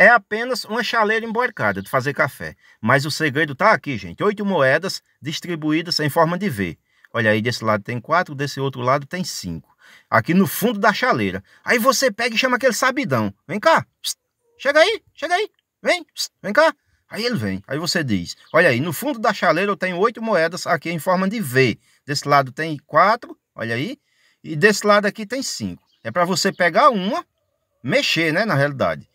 é apenas uma chaleira emborcada de fazer café. Mas o segredo está aqui, gente. Oito moedas distribuídas em forma de V. Olha aí, desse lado tem quatro, desse outro lado tem cinco. Aqui no fundo da chaleira. Aí você pega e chama aquele sabidão. Vem cá, psst, chega aí, chega aí, vem, psst, vem cá. Aí ele vem, aí você diz, olha aí, no fundo da chaleira eu tenho oito moedas aqui em forma de V. Desse lado tem quatro, olha aí, e desse lado aqui tem cinco. É para você pegar uma, mexer, né, na realidade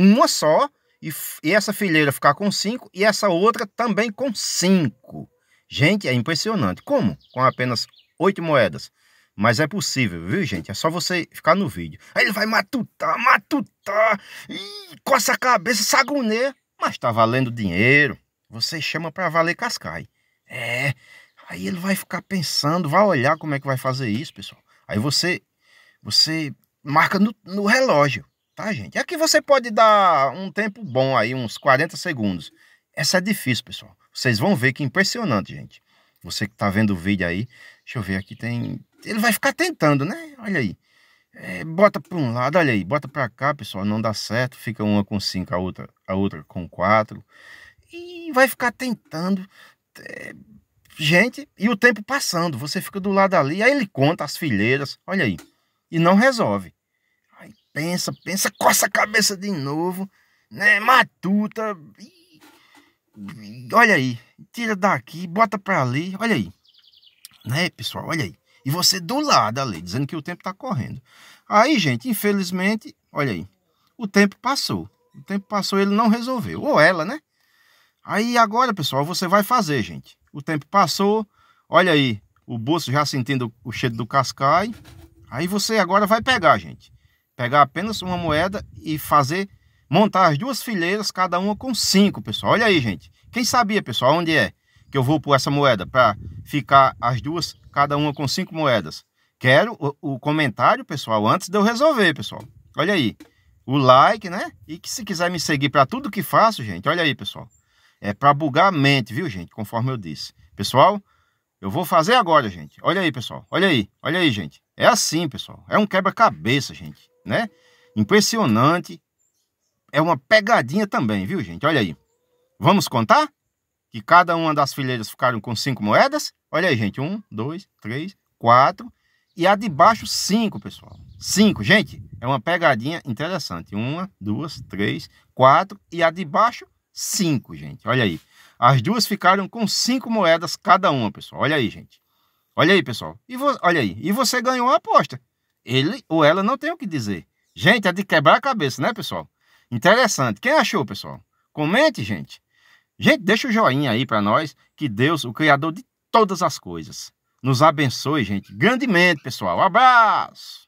uma só e, e essa fileira ficar com cinco e essa outra também com cinco. Gente, é impressionante. Como? Com apenas oito moedas. Mas é possível, viu, gente? É só você ficar no vídeo. Aí ele vai matutar, matutar, e coça a cabeça, sagunê. Mas tá valendo dinheiro. Você chama para valer cascai. É. Aí ele vai ficar pensando, vai olhar como é que vai fazer isso, pessoal. Aí você você marca no, no relógio tá, gente? Aqui você pode dar um tempo bom aí, uns 40 segundos. Essa é difícil, pessoal. Vocês vão ver que é impressionante, gente. Você que tá vendo o vídeo aí, deixa eu ver aqui, tem... Ele vai ficar tentando, né? Olha aí. É, bota para um lado, olha aí, bota para cá, pessoal, não dá certo, fica uma com cinco, a outra, a outra com quatro, e vai ficar tentando, é, gente, e o tempo passando, você fica do lado ali, aí ele conta as fileiras, olha aí, e não resolve pensa, pensa, coça a cabeça de novo, né? Matuta. olha aí, tira daqui, bota pra ali, olha aí. Né, pessoal, olha aí. E você do lado ali, dizendo que o tempo tá correndo. Aí, gente, infelizmente, olha aí. O tempo passou. O tempo passou, ele não resolveu. Ou ela, né? Aí agora, pessoal, você vai fazer, gente. O tempo passou. Olha aí, o bolso já sentindo o cheiro do cascai. Aí você agora vai pegar, gente pegar apenas uma moeda e fazer montar as duas fileiras, cada uma com cinco, pessoal. Olha aí, gente. Quem sabia, pessoal, onde é que eu vou por essa moeda para ficar as duas, cada uma com cinco moedas? Quero o, o, comentário, pessoal, antes de eu resolver, pessoal. Olha aí. O like, né? E que se quiser me seguir para tudo que faço, gente, olha aí, pessoal. É para bugar a mente, viu, gente? Conforme eu disse. Pessoal, eu vou fazer agora, gente. Olha aí, pessoal. Olha aí. Olha aí, gente. É assim, pessoal. É um quebra-cabeça, gente né? Impressionante. É uma pegadinha também, viu, gente? Olha aí. Vamos contar? Que cada uma das fileiras ficaram com cinco moedas. Olha aí, gente. Um, dois, três, quatro. E a de baixo, cinco, pessoal. Cinco, gente. É uma pegadinha interessante. Uma, duas, três, quatro. E a de baixo, cinco, gente. Olha aí. As duas ficaram com cinco moedas cada uma, pessoal. Olha aí, gente. Olha aí, pessoal. E Olha aí. E você ganhou a aposta ele ou ela não tem o que dizer. Gente, é de quebrar a cabeça, né, pessoal? Interessante. Quem achou, pessoal? Comente, gente. Gente, deixa o joinha aí para nós, que Deus, o Criador de todas as coisas, nos abençoe, gente, grandemente, pessoal. abraço!